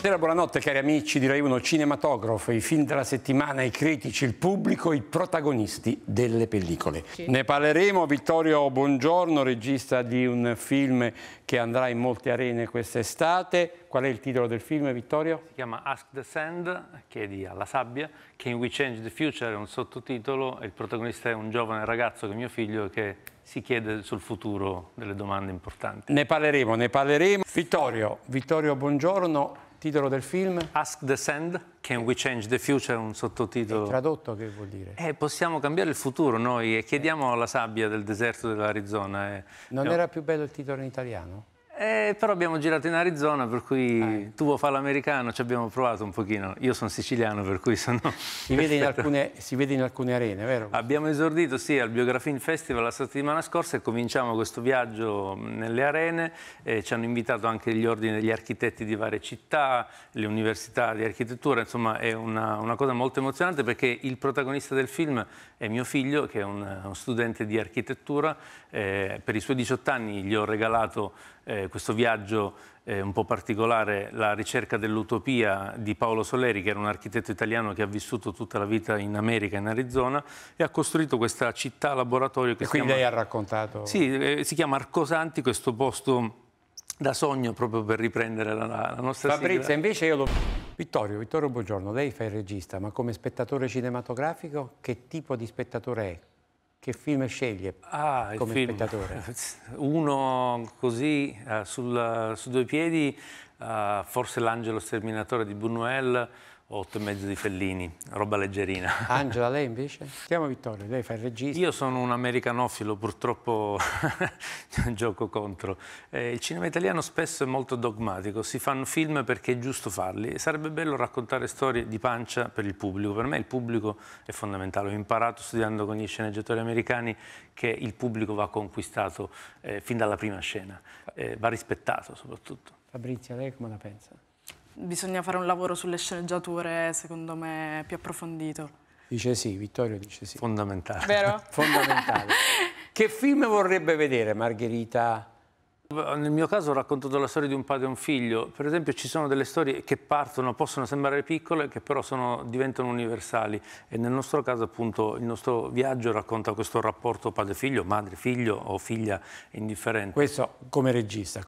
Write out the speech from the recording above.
Buonasera, buonanotte cari amici di Rai Cinematografo, i film della settimana, i critici, il pubblico, i protagonisti delle pellicole. Sì. Ne parleremo, Vittorio Buongiorno, regista di un film che andrà in molte arene quest'estate. Qual è il titolo del film, Vittorio? Si chiama Ask the Sand, che è di Alla Sabbia, Can We Change the Future, è un sottotitolo, e il protagonista è un giovane ragazzo che è mio figlio che si chiede sul futuro delle domande importanti. Ne parleremo, ne parleremo. Vittorio, Vittorio Buongiorno Titolo del film? Ask the Sand, Can We Change the Future, un sottotitolo. E tradotto che vuol dire? Eh, possiamo cambiare il futuro noi e eh. chiediamo alla sabbia del deserto dell'Arizona. Eh. Non no. era più bello il titolo in italiano? Eh, però abbiamo girato in Arizona, per cui eh. tu vuoi fare l'americano, ci abbiamo provato un pochino. Io sono siciliano, per cui sono... Si vede, in alcune, si vede in alcune arene, vero? Abbiamo esordito, sì, al Biografin Festival la settimana scorsa e cominciamo questo viaggio nelle arene. Eh, ci hanno invitato anche gli ordini degli architetti di varie città, le università di architettura, insomma è una, una cosa molto emozionante perché il protagonista del film è mio figlio, che è un, un studente di architettura. Eh, per i suoi 18 anni gli ho regalato eh, questo viaggio eh, un po' particolare, la ricerca dell'utopia di Paolo Soleri, che era un architetto italiano che ha vissuto tutta la vita in America, in Arizona, e ha costruito questa città laboratorio che e quindi chiama... lei ha raccontato... Sì, eh, si chiama Arcosanti, questo posto da sogno proprio per riprendere la, la nostra Fabrizio, sigla. invece io lo... Vittorio, Vittorio, buongiorno. Lei fa il regista, ma come spettatore cinematografico che tipo di spettatore è? che film sceglie ah, come spettatore? Uno così, eh, sul, su due piedi, uh, forse l'angelo sterminatore di Buñuel o otto e mezzo di Fellini, roba leggerina. Angela, lei invece? Siamo Vittorio, lei fa il regista. Io sono un americanofilo, purtroppo gioco contro. Eh, il cinema italiano spesso è molto dogmatico, si fanno film perché è giusto farli e sarebbe bello raccontare storie di pancia per il pubblico. Per me il pubblico è fondamentale, ho imparato studiando con gli sceneggiatori americani che il pubblico va conquistato eh, fin dalla prima scena, eh, va rispettato soprattutto. Fabrizia, lei come la pensa? Bisogna fare un lavoro sulle sceneggiature, secondo me, più approfondito. Dice sì, Vittorio dice sì. Fondamentale. Vero? Fondamentale. che film vorrebbe vedere Margherita? Nel mio caso ho raccontato la storia di un padre e un figlio. Per esempio ci sono delle storie che partono, possono sembrare piccole, che però sono, diventano universali. E nel nostro caso appunto il nostro viaggio racconta questo rapporto padre-figlio, madre-figlio o figlia indifferente. Questo come regista.